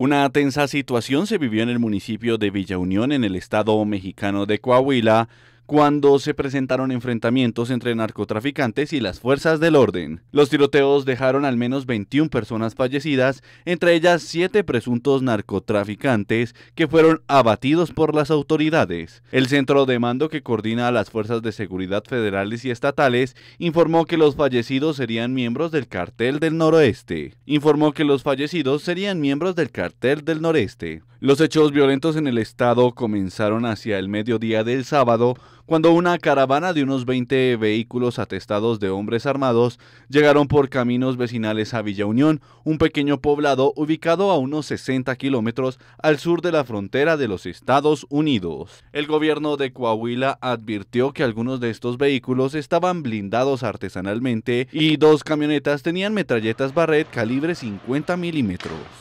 Una tensa situación se vivió en el municipio de Villa Unión, en el estado mexicano de Coahuila, cuando se presentaron enfrentamientos entre narcotraficantes y las fuerzas del orden. Los tiroteos dejaron al menos 21 personas fallecidas, entre ellas 7 presuntos narcotraficantes que fueron abatidos por las autoridades. El centro de mando que coordina a las fuerzas de seguridad federales y estatales informó que los fallecidos serían miembros del cartel del noroeste. Informó que los fallecidos serían miembros del cartel del noreste. Los hechos violentos en el estado comenzaron hacia el mediodía del sábado, cuando una caravana de unos 20 vehículos atestados de hombres armados llegaron por caminos vecinales a Villa Unión, un pequeño poblado ubicado a unos 60 kilómetros al sur de la frontera de los Estados Unidos. El gobierno de Coahuila advirtió que algunos de estos vehículos estaban blindados artesanalmente y dos camionetas tenían metralletas Barrett calibre 50 milímetros.